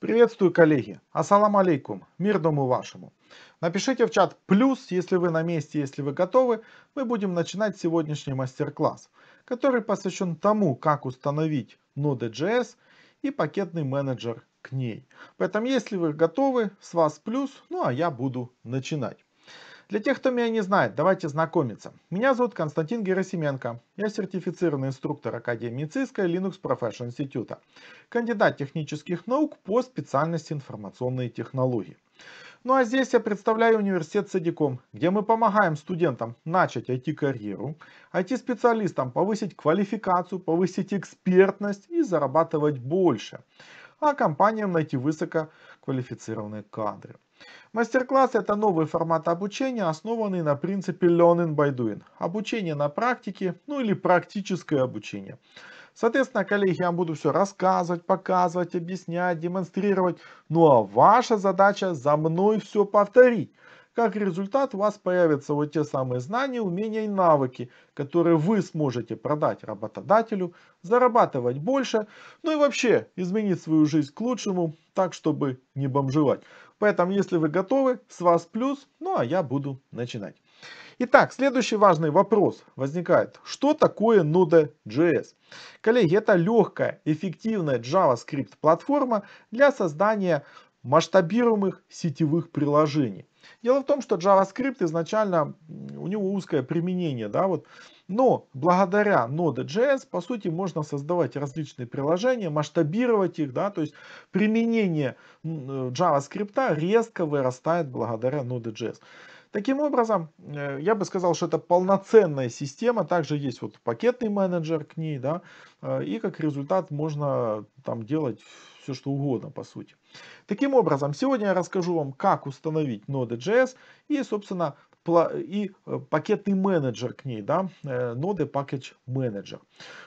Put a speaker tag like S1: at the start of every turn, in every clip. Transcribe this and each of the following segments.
S1: Приветствую, коллеги! Ассалам алейкум! Мир дому вашему! Напишите в чат «плюс», если вы на месте, если вы готовы. Мы будем начинать сегодняшний мастер-класс, который посвящен тому, как установить Node.js и пакетный менеджер к ней. Поэтому, если вы готовы, с вас плюс, ну а я буду начинать. Для тех, кто меня не знает, давайте знакомиться. Меня зовут Константин Герасименко. Я сертифицированный инструктор Академии ЦИСКО и Linux Professional Institute, Кандидат технических наук по специальности информационные технологии. Ну а здесь я представляю университет Садиком, где мы помогаем студентам начать IT-карьеру, IT-специалистам повысить квалификацию, повысить экспертность и зарабатывать больше, а компаниям найти высококвалифицированные кадры. Мастер-класс – это новый формат обучения, основанный на принципе Learning by Doing. Обучение на практике, ну или практическое обучение. Соответственно, коллеги, я вам буду все рассказывать, показывать, объяснять, демонстрировать. Ну а ваша задача за мной все повторить. Как результат у вас появятся вот те самые знания, умения и навыки, которые вы сможете продать работодателю, зарабатывать больше, ну и вообще изменить свою жизнь к лучшему, так чтобы не бомжевать. Поэтому, если вы готовы, с вас плюс, ну а я буду начинать. Итак, следующий важный вопрос возникает. Что такое Node.js? Коллеги, это легкая, эффективная JavaScript платформа для создания масштабируемых сетевых приложений. Дело в том, что JavaScript изначально у него узкое применение, да, вот. Но благодаря Node.js, по сути, можно создавать различные приложения, масштабировать их, да, то есть применение э, JavaScript резко вырастает благодаря Node.js. Таким образом, э, я бы сказал, что это полноценная система, также есть вот пакетный менеджер к ней, да, э, и как результат можно там делать все что угодно по сути. Таким образом, сегодня я расскажу вам, как установить Node.js и, собственно, и э, пакетный менеджер к ней, да, э, Node Package Manager.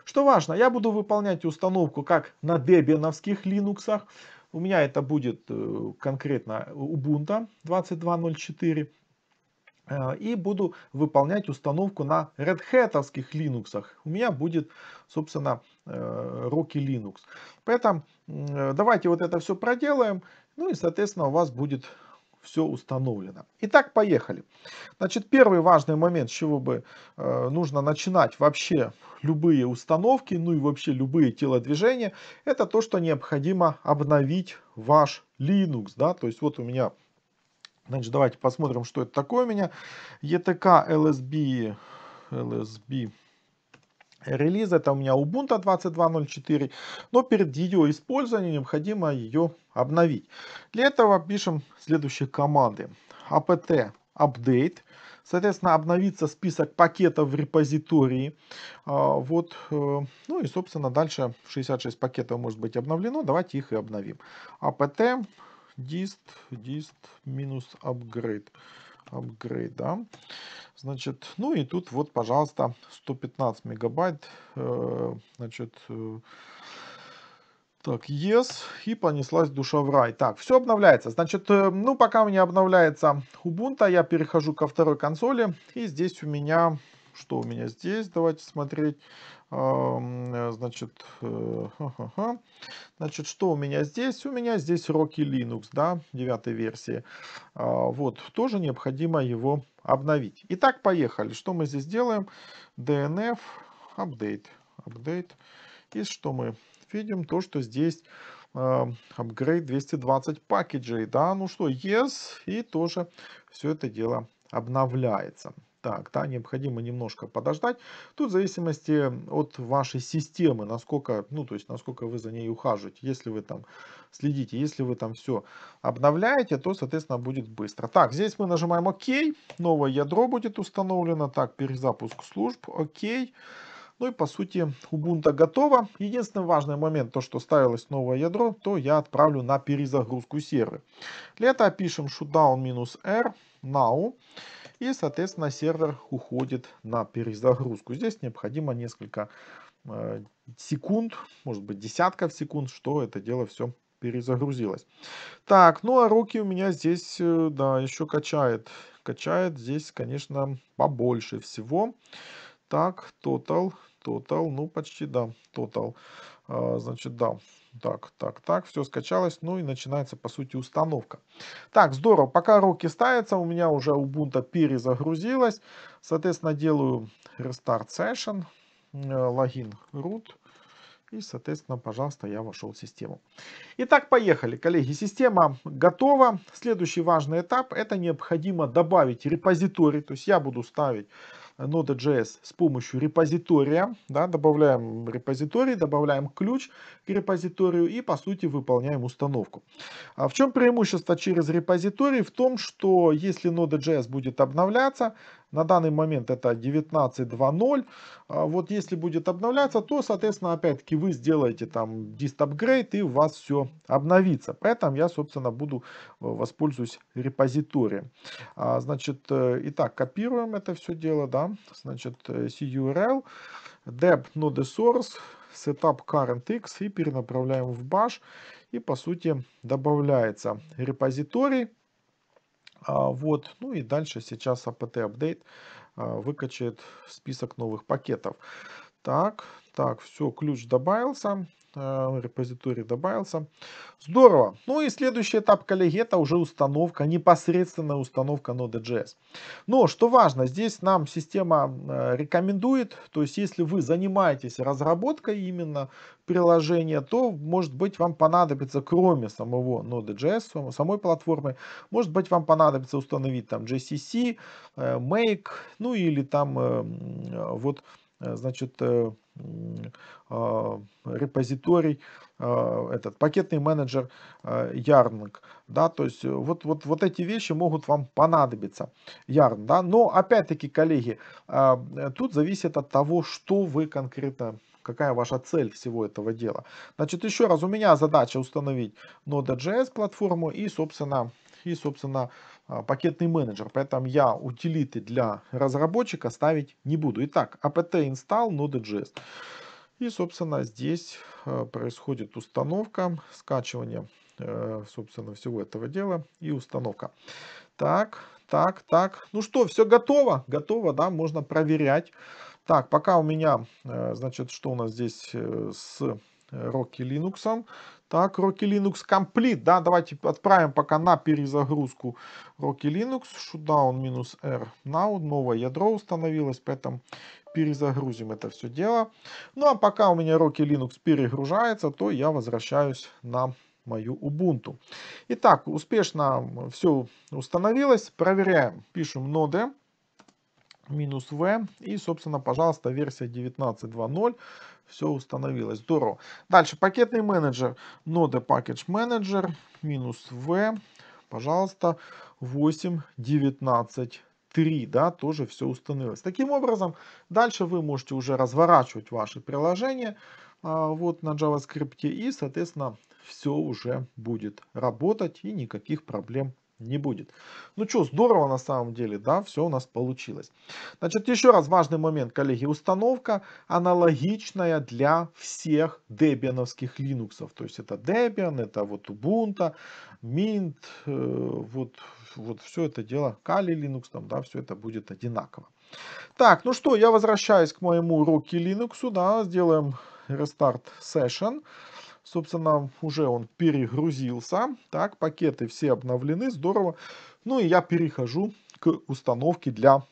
S1: Что важно, я буду выполнять установку как на дебиновских линуксах, у меня это будет э, конкретно Ubuntu 2204, Э, и буду выполнять установку на Red Hatовских Linux. У меня будет, собственно, Rocky э, Linux. Поэтому э, давайте вот это все проделаем. Ну и, соответственно, у вас будет все установлено. Итак, поехали. Значит, первый важный момент, с чего бы э, нужно начинать вообще любые установки, ну и вообще любые телодвижения, это то, что необходимо обновить ваш Linux, да, то есть вот у меня Значит, давайте посмотрим, что это такое у меня. ETK LSB, LSB релиз, это у меня Ubuntu 22.04, но перед ее использованием необходимо ее обновить. Для этого пишем следующие команды. apt update, соответственно, обновится список пакетов в репозитории. А, вот, э, ну и, собственно, дальше 66 пакетов может быть обновлено, давайте их и обновим. apt dist, dist минус upgrade. Upgrade, да. Значит, ну и тут вот, пожалуйста, 115 мегабайт, э, значит, э, так, yes, и понеслась душа в рай. Так, все обновляется. Значит, э, ну, пока у меня обновляется Ubuntu, я перехожу ко второй консоли, и здесь у меня что у меня здесь, давайте смотреть, значит, э, значит, что у меня здесь, у меня здесь Rocky Linux, да, девятой версии, а, вот, тоже необходимо его обновить. Итак, поехали, что мы здесь делаем, DNF, update, update, и что мы видим, то, что здесь а, upgrade 220 пакеджей, да, ну что, yes, и тоже все это дело обновляется. Так, да, необходимо немножко подождать. Тут в зависимости от вашей системы, насколько, ну, то есть, насколько вы за ней ухаживаете. Если вы там следите, если вы там все обновляете, то, соответственно, будет быстро. Так, здесь мы нажимаем ОК, новое ядро будет установлено. Так, перезапуск служб, ОК. Ну и по сути Ubuntu готова. Единственный важный момент, то что ставилось новое ядро, то я отправлю на перезагрузку сервера. Для этого пишем shutdown-r now. И, соответственно, сервер уходит на перезагрузку. Здесь необходимо несколько э, секунд, может быть, десятков секунд, что это дело все перезагрузилось. Так, ну а руки у меня здесь, э, да, еще качает. Качает здесь, конечно, побольше всего. Так, total, total, ну почти, да, total. А, значит, да, так, так, так, все скачалось, ну и начинается, по сути, установка. Так, здорово, пока руки ставятся, у меня уже Ubuntu перезагрузилась. Соответственно, делаю Restart Session, э, логин root. И, соответственно, пожалуйста, я вошел в систему. Итак, поехали, коллеги. Система готова. Следующий важный этап – это необходимо добавить репозиторий. То есть я буду ставить Node.js с помощью репозитория. Да, добавляем репозиторий, добавляем ключ к репозиторию и, по сути, выполняем установку. А в чем преимущество через репозиторий? В том, что если Node.js будет обновляться, на данный момент это 19.2.0. А вот если будет обновляться, то, соответственно, опять-таки вы сделаете там dist upgrade и у вас все обновится. Поэтому я, собственно, буду э, воспользуюсь репозиторием. А, значит, э, итак, копируем это все дело, да. Значит, э, CURL, dep node source, setup current x и перенаправляем в bash. И, по сути, добавляется репозиторий. А, вот. Ну и дальше сейчас apt-update а, выкачает список новых пакетов. Так, так, все, ключ добавился э, репозиторий добавился. Здорово. Ну и следующий этап, коллеги, это уже установка, непосредственная установка Node.js. Но что важно, здесь нам система э, рекомендует, то есть если вы занимаетесь разработкой именно приложения, то может быть вам понадобится, кроме самого Node.js, самой платформы, может быть вам понадобится установить там GCC, э, Make, ну или там э, вот, значит, а, репозиторий, а, этот пакетный менеджер Yarn, а, да, то есть э, вот, вот, вот эти вещи могут вам понадобиться, Yarn, да, но опять-таки, коллеги, э, тут зависит от того, что вы конкретно какая ваша цель всего этого дела. Значит, еще раз, у меня задача установить Node.js платформу и, собственно, и, собственно, а, пакетный менеджер. Поэтому я утилиты для разработчика ставить не буду. Итак, apt install node.js. И, собственно, здесь а, происходит установка, скачивание, э, собственно, всего этого дела и установка. Так, так, так. Ну что, все готово? Готово, да, можно проверять. Так, пока у меня, э, значит, что у нас здесь э, с Rocky Linux. Так, Rocky Linux Complete, да, давайте отправим пока на перезагрузку Rocky Linux, shutdown R now, новое ядро установилось, поэтому перезагрузим это все дело. Ну а пока у меня Rocky Linux перегружается, то я возвращаюсь на мою Ubuntu. Итак, успешно все установилось, проверяем, пишем node минус V. И, собственно, пожалуйста, версия 19.2.0. Все установилось. Здорово. Дальше пакетный менеджер. node Package Manager минус V. Пожалуйста, 8.19.3. Да, тоже все установилось. Таким образом, дальше вы можете уже разворачивать ваши приложения а, вот на JavaScript и, соответственно, все уже будет работать и никаких проблем не будет. Ну что, здорово на самом деле, да, все у нас получилось. Значит, еще раз важный момент, коллеги, установка аналогичная для всех дебиановских линуксов. То есть это Debian, это вот Ubuntu, Mint, э, вот, вот все это дело, Kali Linux, там, да, все это будет одинаково. Так, ну что, я возвращаюсь к моему уроке Linux, да, сделаем рестарт session. Собственно, уже он перегрузился. Так, пакеты все обновлены, здорово. Ну и я перехожу к установке для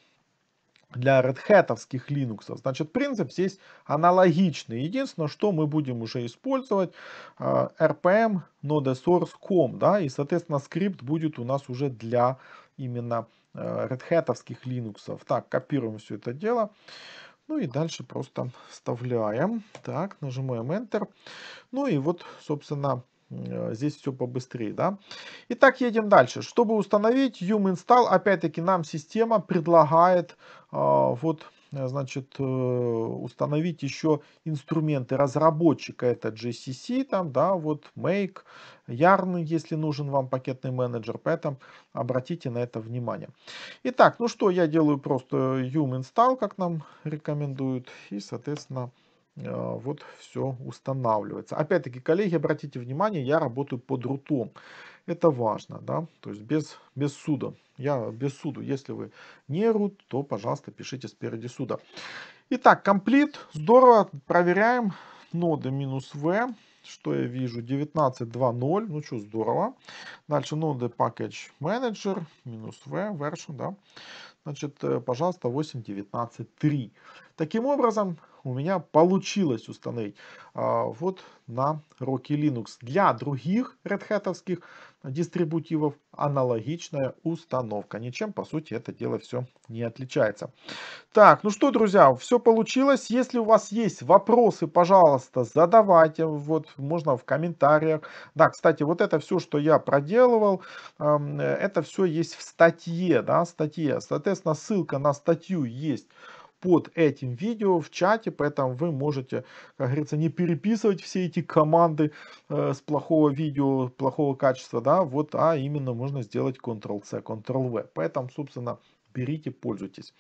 S1: для Red Hat'овских Linux. Значит, принцип здесь аналогичный. Единственное, что мы будем уже использовать, э, RPM nodesource.com, да, и, соответственно, скрипт будет у нас уже для именно э, Red Hat'овских Linux. Так, копируем все это дело. Ну и дальше просто вставляем. Так, нажимаем Enter. Ну и вот, собственно, э, здесь все побыстрее, да. Итак, едем дальше. Чтобы установить Yum Install, опять-таки нам система предлагает э, вот Э, значит, э, установить еще инструменты разработчика, это GCC, там, да, вот Make, Yarn, если нужен вам пакетный менеджер, поэтому обратите на это внимание. Итак, ну что, я делаю просто Yum install, как нам рекомендуют, и, соответственно, а, вот все устанавливается. Опять-таки, коллеги, обратите внимание, я работаю под рутом. Это важно, да, то есть без, без суда. Я без суду. Если вы не рут, то, пожалуйста, пишите спереди суда. Итак, комплит. Здорово. Проверяем. Ноды минус v. Что я вижу? 19.2.0. Ну что, здорово. Дальше ноды package manager минус v version, да. Значит, э, пожалуйста, 8.19.3. Таким образом, у меня получилось установить а, вот на Rocky Linux. Для других Red Hatовских дистрибутивов аналогичная установка. Ничем, по сути, это дело все не отличается. Так, ну что, друзья, все получилось. Если у вас есть вопросы, пожалуйста, задавайте. Вот, можно в комментариях. Да, кстати, вот это все, что я проделывал, эм, э, это все есть в статье, да, статье. Соответственно, ссылка на статью есть под этим видео в чате, поэтому вы можете, как говорится, не переписывать все эти команды э, с плохого видео, плохого качества, да, вот, а именно можно сделать Ctrl-C, Ctrl-V. Поэтому, собственно, берите, пользуйтесь.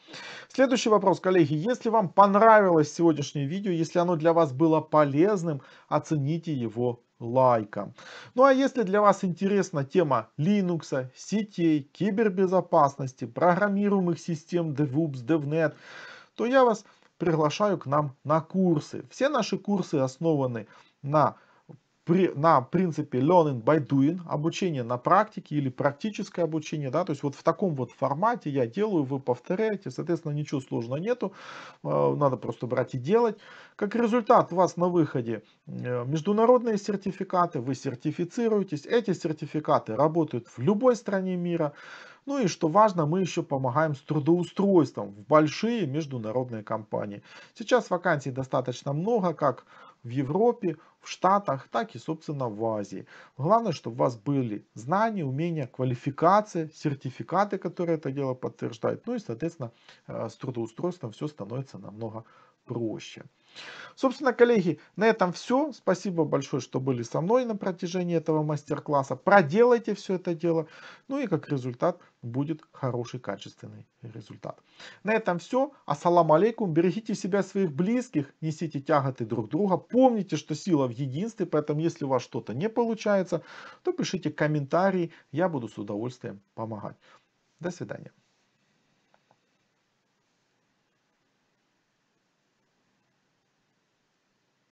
S1: Следующий вопрос, коллеги. Если вам понравилось сегодняшнее видео, если оно для вас было полезным, оцените его лайком. Ну а если для вас интересна тема Linux, сетей, кибербезопасности, программируемых систем DevOps, DevNet, то я вас приглашаю к нам на курсы. Все наши курсы основаны на, при, на принципе learning by doing, обучение на практике или практическое обучение. Да? То есть вот в таком вот формате я делаю, вы повторяете, соответственно ничего сложного нету, э, надо просто брать и делать. Как результат у вас на выходе э, международные сертификаты, вы сертифицируетесь, эти сертификаты работают в любой стране мира. Ну и что важно, мы еще помогаем с трудоустройством в большие международные компании. Сейчас вакансий достаточно много, как в Европе, в Штатах, так и, собственно, в Азии. Главное, чтобы у вас были знания, умения, квалификация, сертификаты, которые это дело подтверждают. Ну и, соответственно, э, с трудоустройством все становится намного проще. Собственно, коллеги, на этом все. Спасибо большое, что были со мной на протяжении этого мастер-класса. Проделайте все это дело. Ну и как результат будет хороший, качественный результат. На этом все. Ассаламу алейкум. Берегите себя, своих близких. Несите тяготы друг друга. Помните, что сила в единстве. Поэтому, если у вас что-то не получается, то пишите комментарии. Я буду с удовольствием помогать. До свидания.